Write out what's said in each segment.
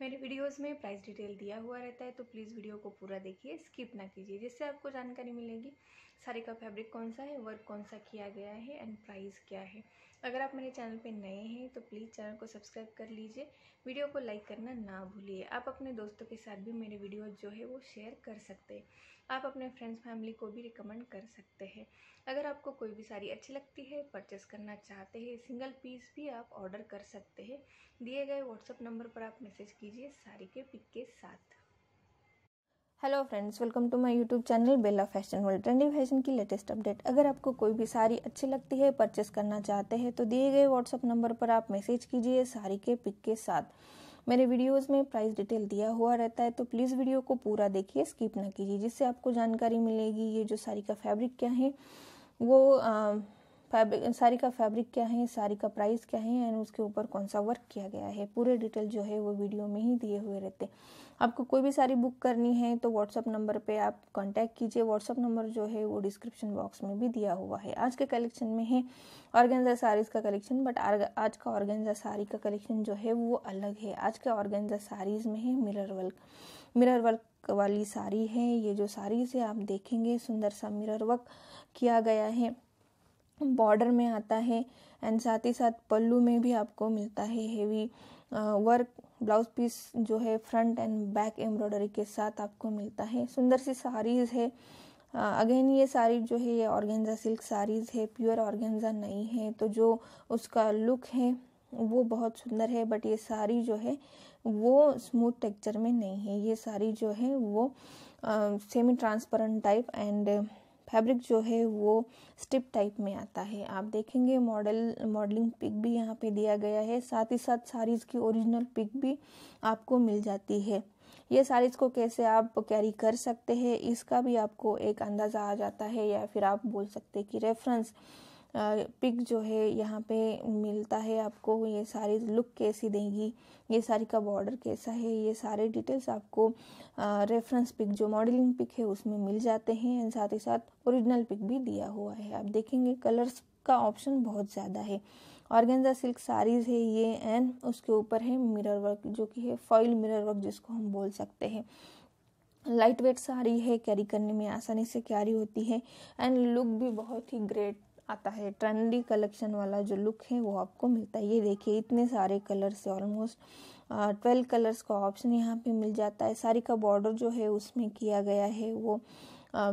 मेरे वीडियोस में price detail दिया हुआ रहता है तो प्लीज़ वीडियो को पूरा देखिए स्किप ना कीजिए जिससे आपको जानकारी मिलेगी सारे का फैब्रिक कौन सा है वर्क कौन सा किया गया है एंड प्राइस क्या है अगर आप मेरे चैनल पे नए हैं तो प्लीज़ चैनल को सब्सक्राइब कर लीजिए वीडियो को लाइक करना ना भूलिए आप अपने दोस्तों के साथ भी मेरे वीडियो जो है वो शेयर कर सकते हैं आप अपने फ्रेंड्स फैमिली को भी रिकमेंड कर सकते हैं अगर आपको कोई भी साड़ी अच्छी लगती है परचेस करना चाहते हैं सिंगल पीस भी आप ऑर्डर कर सकते हैं दिए गए व्हाट्सअप नंबर पर आप मैसेज कीजिए कीजिए साड़ी के पिक के साथ hello friends welcome to my YouTube channel Bela fashion world trending fashion की लेटेस्ट अपडेट अगर आपको कोई भी साड़ी अच्छी लगती है परचेस करना चाहते हैं तो दिए गए व्हाट्सअप नंबर पर आप मैसेज कीजिए साड़ी के पिक के साथ मेरे वीडियोस में प्राइस डिटेल दिया हुआ रहता है तो प्लीज़ वीडियो को पूरा देखिए स्किप ना कीजिए जिससे आपको जानकारी मिलेगी ये जो साड़ी का फैब्रिक क्या है वो आ, फैब्रिक साड़ी का फैब्रिक क्या है साड़ी का प्राइस क्या है एंड उसके ऊपर कौन सा वर्क किया गया है पूरे डिटेल जो है वो वीडियो में ही दिए हुए रहते हैं आपको कोई भी साड़ी बुक करनी है तो व्हाट्सअप नंबर पे आप कांटेक्ट कीजिए व्हाट्सअप नंबर जो है वो डिस्क्रिप्शन बॉक्स में भी दिया हुआ है आज के कलेक्शन में है ऑर्गेंजा साड़ीज़ का कलेक्शन बट आज का ऑर्गेंजा साड़ी का कलेक्शन जो है वो अलग है आज के ऑर्गेंजा साड़ीज़ में है मिरर वर्क मिरर वर्क वाली साड़ी है ये जो साड़ीज़ है आप देखेंगे सुंदर सा मिरर वर्क किया गया है बॉर्डर में आता है एंड साथ ही साथ पल्लू में भी आपको मिलता है हेवी वर्क ब्लाउज पीस जो है फ्रंट एंड बैक एम्ब्रॉयडरी के साथ आपको मिलता है सुंदर सी साड़ीज़ है अगेन ये साड़ी जो है ये ऑर्गेंजा सिल्क साड़ीज़ है प्योर ऑर्गेंजा नहीं है तो जो उसका लुक है वो बहुत सुंदर है बट ये साड़ी जो है वो स्मूथ टेक्चर में नहीं है ये साड़ी जो है वो semi transparent type and fabric जो है वो स्टिप टाइप में आता है आप देखेंगे मॉडल मॉडलिंग पिक भी यहाँ पे दिया गया है साथ ही साथ साड़ीज़ की ओरिजिनल पिक भी आपको मिल जाती है ये साड़ीज़ को कैसे आप कैरी कर सकते हैं इसका भी आपको एक अंदाज़ा आ जाता है या फिर आप बोल सकते हैं कि रेफरेंस पिक जो है यहाँ पे मिलता है आपको ये सारी लुक कैसी देंगी ये साड़ी का बॉर्डर कैसा है ये सारे डिटेल्स आपको रेफरेंस पिक जो मॉडलिंग पिक है उसमें मिल जाते हैं एंड साथ ही साथ ओरिजिनल पिक भी दिया हुआ है आप देखेंगे कलर्स का ऑप्शन बहुत ज़्यादा है ऑर्गेंजा सिल्क साड़ीज़ है ये एंड उसके ऊपर है मिरर वर्क जो कि है फॉइल मिरर वर्क जिसको हम बोल सकते हैं लाइट वेट साड़ी है कैरी करने में आसानी से कैरी होती है एंड लुक भी बहुत ही ग्रेट आता है ट्रेंडी कलेक्शन वाला जो लुक है वो आपको मिलता है ये देखिए इतने सारे कलर्स है ऑलमोस्ट ट्वेल्व कलर्स का ऑप्शन यहाँ पे मिल जाता है साड़ी का बॉर्डर जो है उसमें किया गया है वो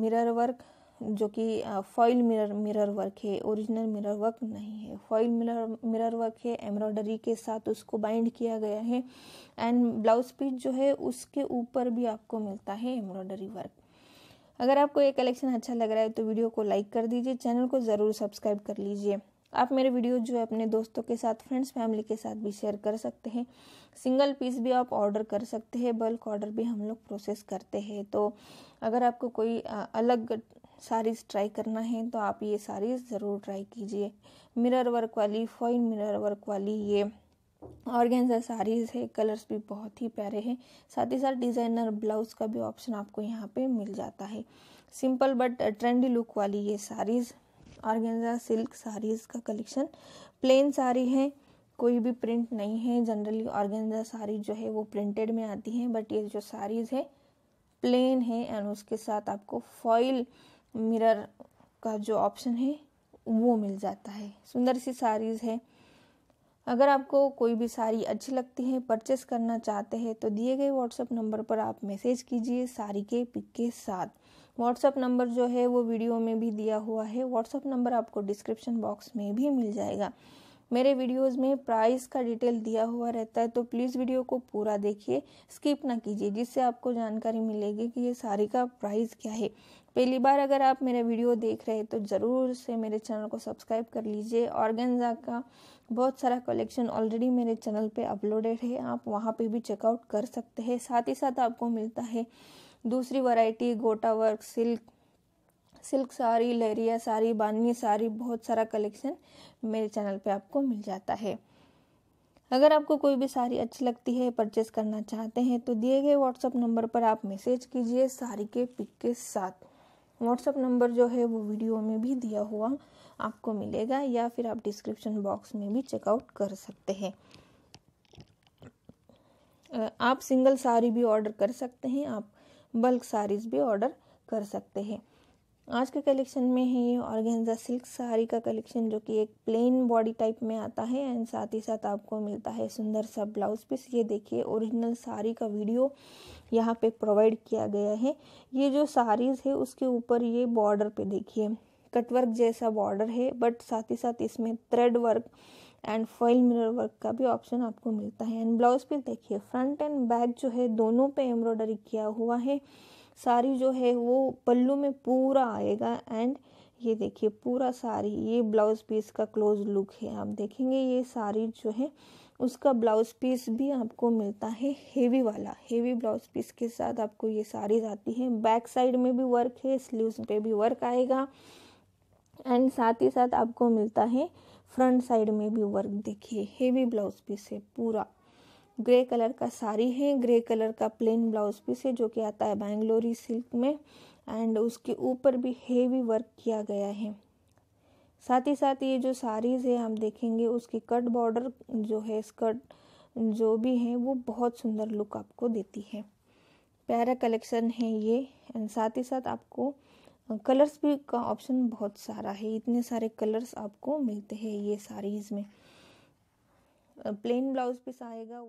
मिरर वर्क जो कि फॉइल मिरर मिरर वर्क है ओरिजिनल मिरर वर्क नहीं है फॉइल मिरर मिरर वर्क है एम्ब्रॉयडरी के साथ उसको बाइंड किया गया है एंड ब्लाउज पीस जो है उसके ऊपर भी आपको मिलता है एम्ब्रॉयडरी वर्क अगर आपको ये कलेक्शन अच्छा लग रहा है तो वीडियो को लाइक कर दीजिए चैनल को ज़रूर सब्सक्राइब कर लीजिए आप मेरे वीडियो जो है अपने दोस्तों के साथ फ्रेंड्स फैमिली के साथ भी शेयर कर सकते हैं सिंगल पीस भी आप ऑर्डर कर सकते हैं बल्क ऑर्डर भी हम लोग प्रोसेस करते हैं तो अगर आपको कोई अलग साड़ीज़ ट्राई करना है तो आप ये साड़ीज़ ज़रूर ट्राई कीजिए मिरर वर्क वाली फॉइन मिरर वर्क वाली ये ऑर्गेन्जा साड़ीज़ है कलर्स भी बहुत ही प्यारे हैं साथ ही साथ डिज़ाइनर ब्लाउज का भी ऑप्शन आपको यहाँ पे मिल जाता है सिंपल बट ट्रेंडी लुक वाली ये साड़ीज़ ऑर्गेंजा सिल्क साड़ीज़ का कलेक्शन प्लेन साड़ी है कोई भी प्रिंट नहीं है जनरली ऑर्गेंजा साड़ी जो है वो प्रिंटेड में आती हैं बट ये जो साड़ीज़ है प्लेन है एंड उसके साथ आपको फॉइल मिरर का जो ऑप्शन है वो मिल जाता है सुंदर सी साड़ीज़ है अगर आपको कोई भी साड़ी अच्छी लगती है परचेस करना चाहते हैं तो दिए गए व्हाट्सअप नंबर पर आप मैसेज कीजिए साड़ी के पिक के साथ व्हाट्सअप नंबर जो है वो वीडियो में भी दिया हुआ है व्हाट्सअप नंबर आपको डिस्क्रिप्शन बॉक्स में भी मिल जाएगा मेरे वीडियोस में प्राइस का डिटेल दिया हुआ रहता है तो प्लीज़ वीडियो को पूरा देखिए स्किप ना कीजिए जिससे आपको जानकारी मिलेगी कि ये साड़ी का प्राइस क्या है पहली बार अगर आप मेरा वीडियो देख रहे हैं तो ज़रूर से मेरे चैनल को सब्सक्राइब कर लीजिए ऑर्गेन्जा का बहुत सारा कलेक्शन ऑलरेडी मेरे चैनल पे अपलोडेड है आप वहाँ पे भी चेकआउट कर सकते हैं साथ ही साथ आपको मिलता है दूसरी वैरायटी गोटा वर्क सिल्क सिल्क साड़ी लहरिया साड़ी बानवी साड़ी बहुत सारा कलेक्शन मेरे चैनल पर आपको मिल जाता है अगर आपको कोई भी साड़ी अच्छी लगती है परचेस करना चाहते हैं तो दिए गए व्हाट्सअप नंबर पर आप मैसेज कीजिए साड़ी के पिक के साथ व्हाट्सअप नंबर जो है वो वीडियो में भी दिया हुआ आपको मिलेगा या फिर आप डिस्क्रिप्शन बॉक्स में भी चेकआउट कर सकते हैं आप सिंगल साड़ी भी ऑर्डर कर सकते हैं आप बल्क साड़ीज़ भी ऑर्डर कर सकते हैं आज के कलेक्शन में है ये ऑर्गेन्जा सिल्क साड़ी का कलेक्शन जो कि एक प्लेन बॉडी टाइप में आता है एंड साथ ही साथ आपको मिलता है सुंदर सा ब्लाउज पीस ये देखिए ओरिजिनल साड़ी का वीडियो यहाँ पे प्रोवाइड किया गया है ये जो साड़ीज़ है उसके ऊपर ये बॉर्डर पे देखिए कटवर्क जैसा बॉर्डर है बट साथ ही साथ इसमें thread work and foil mirror work का भी ऑप्शन आपको मिलता है एंड ब्लाउज पीस देखिए फ्रंट एंड बैक जो है दोनों पे एम्ब्रॉयडरी किया हुआ है साड़ी जो है वो पल्लू में पूरा आएगा एंड ये देखिए पूरा साड़ी ये ब्लाउज पीस का क्लोज लुक है आप देखेंगे ये साड़ी जो है उसका ब्लाउज पीस भी आपको मिलता है हेवी वाला हेवी ब्लाउज पीस के साथ आपको ये साड़ीज आती है बैक साइड में भी वर्क है स्लीव्स पे भी वर्क आएगा एंड साथ ही साथ आपको मिलता है फ्रंट साइड में भी वर्क देखिए हेवी ब्लाउज पीस है पूरा ग्रे कलर का साड़ी है ग्रे कलर का प्लेन ब्लाउज पीस है जो कि आता है बैंगलोरी सिल्क में एंड उसके ऊपर भी हेवी वर्क किया गया है साथ ही साथ ये जो साड़ीज़ है हम देखेंगे उसकी कट बॉर्डर जो है स्कर्ट जो भी है वो बहुत सुंदर लुक आपको देती है प्यारा कलेक्शन है ये एंड साथ ही साथ आपको कलर्स भी का ऑप्शन बहुत सारा है इतने सारे कलर्स आपको मिलते हैं ये साड़ीज़ में प्लेन ब्लाउज पीस आएगा